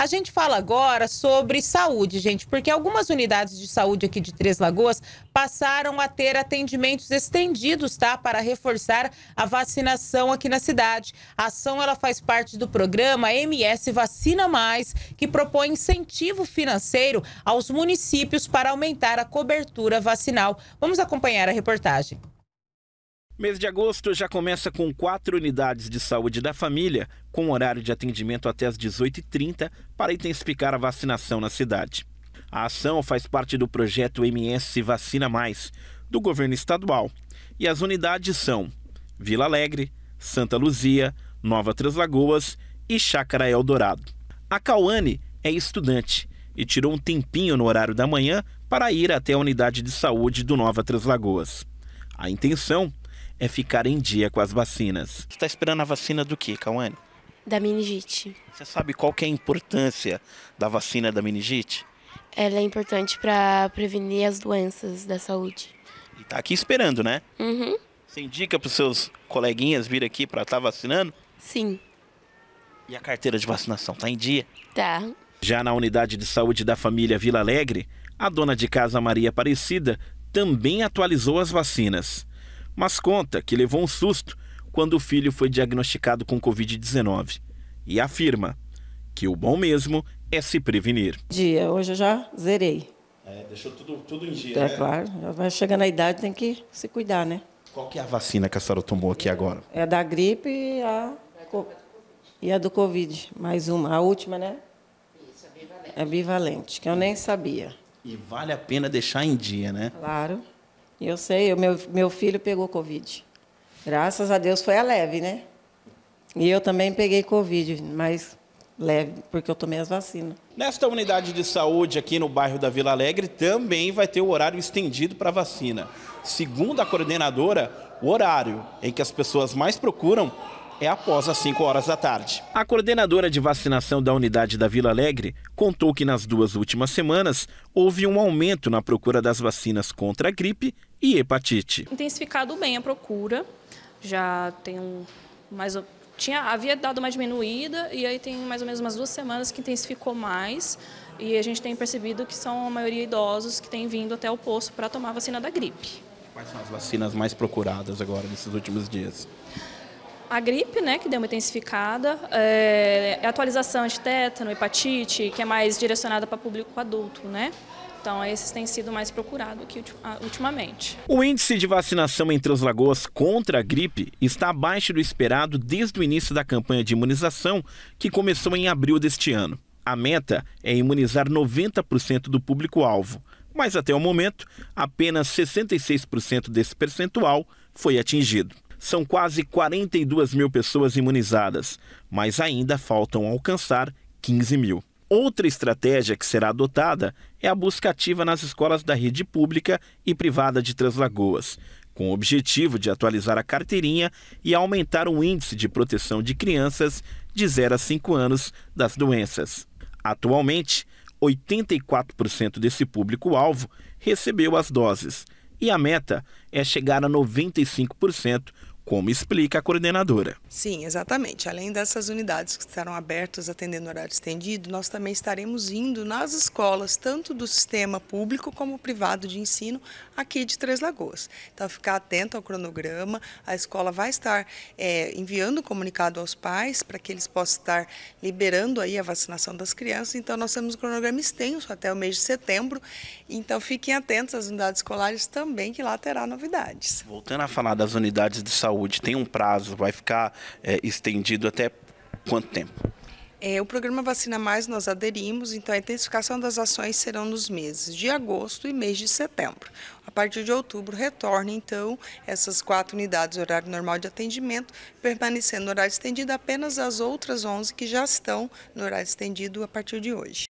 A gente fala agora sobre saúde, gente, porque algumas unidades de saúde aqui de Três Lagoas passaram a ter atendimentos estendidos, tá? Para reforçar a vacinação aqui na cidade. A ação ela faz parte do programa MS Vacina Mais, que propõe incentivo financeiro aos municípios para aumentar a cobertura vacinal. Vamos acompanhar a reportagem. Mês de agosto já começa com quatro unidades de saúde da família, com horário de atendimento até as 18h30, para intensificar a vacinação na cidade. A ação faz parte do projeto MS Vacina Mais, do governo estadual. E as unidades são Vila Alegre, Santa Luzia, Nova Três Lagoas e Chácara Eldorado. A Cauane é estudante e tirou um tempinho no horário da manhã para ir até a unidade de saúde do Nova Três Lagoas. A intenção é ficar em dia com as vacinas. Você está esperando a vacina do que, Cauane? Da meningite. Você sabe qual que é a importância da vacina da meningite? Ela é importante para prevenir as doenças da saúde. E tá aqui esperando, né? Uhum. Você indica para os seus coleguinhas vir aqui para estar tá vacinando? Sim. E a carteira de vacinação tá em dia? Tá. Já na unidade de saúde da família Vila Alegre, a dona de casa Maria Aparecida também atualizou as vacinas mas conta que levou um susto quando o filho foi diagnosticado com Covid-19 e afirma que o bom mesmo é se prevenir. Dia, hoje eu já zerei. É, deixou tudo, tudo em dia, é, né? claro, já vai chegando a idade, tem que se cuidar, né? Qual que é a vacina que a senhora tomou aqui agora? É a da gripe e a, e a do Covid, mais uma. A última, né? Isso, é bivalente. É bivalente, que eu nem sabia. E vale a pena deixar em dia, né? Claro. Eu sei, eu, meu, meu filho pegou Covid. Graças a Deus foi a leve, né? E eu também peguei Covid, mas leve, porque eu tomei as vacinas. Nesta unidade de saúde aqui no bairro da Vila Alegre também vai ter o horário estendido para vacina. Segundo a coordenadora, o horário em que as pessoas mais procuram é após as 5 horas da tarde. A coordenadora de vacinação da unidade da Vila Alegre contou que nas duas últimas semanas houve um aumento na procura das vacinas contra a gripe e hepatite. Intensificado bem a procura, já tem um, mais tinha, havia dado uma diminuída e aí tem mais ou menos umas duas semanas que intensificou mais e a gente tem percebido que são a maioria idosos que têm vindo até o posto para tomar a vacina da gripe. Quais são as vacinas mais procuradas agora nesses últimos dias? a gripe, né, que deu uma intensificada, é, é atualização de tétano, hepatite, que é mais direcionada para público adulto, né? Então, esses têm sido mais procurados aqui ah, ultimamente. O índice de vacinação entre os lagoas contra a gripe está abaixo do esperado desde o início da campanha de imunização, que começou em abril deste ano. A meta é imunizar 90% do público-alvo, mas até o momento, apenas 66% desse percentual foi atingido são quase 42 mil pessoas imunizadas, mas ainda faltam alcançar 15 mil. Outra estratégia que será adotada é a busca ativa nas escolas da rede pública e privada de Translagoas, com o objetivo de atualizar a carteirinha e aumentar o índice de proteção de crianças de 0 a 5 anos das doenças. Atualmente, 84% desse público-alvo recebeu as doses, e a meta é chegar a 95% como explica a coordenadora. Sim, exatamente. Além dessas unidades que estarão abertas atendendo horário estendido, nós também estaremos indo nas escolas, tanto do sistema público como privado de ensino, aqui de Três Lagoas. Então, ficar atento ao cronograma. A escola vai estar é, enviando comunicado aos pais para que eles possam estar liberando aí a vacinação das crianças. Então, nós temos um cronograma extenso até o mês de setembro. Então, fiquem atentos às unidades escolares também, que lá terá novidades. Voltando a falar das unidades de saúde, saúde tem um prazo, vai ficar é, estendido até quanto tempo? É, o programa Vacina Mais nós aderimos, então a intensificação das ações serão nos meses de agosto e mês de setembro. A partir de outubro retorna então essas quatro unidades horário normal de atendimento, permanecendo no horário estendido apenas as outras 11 que já estão no horário estendido a partir de hoje.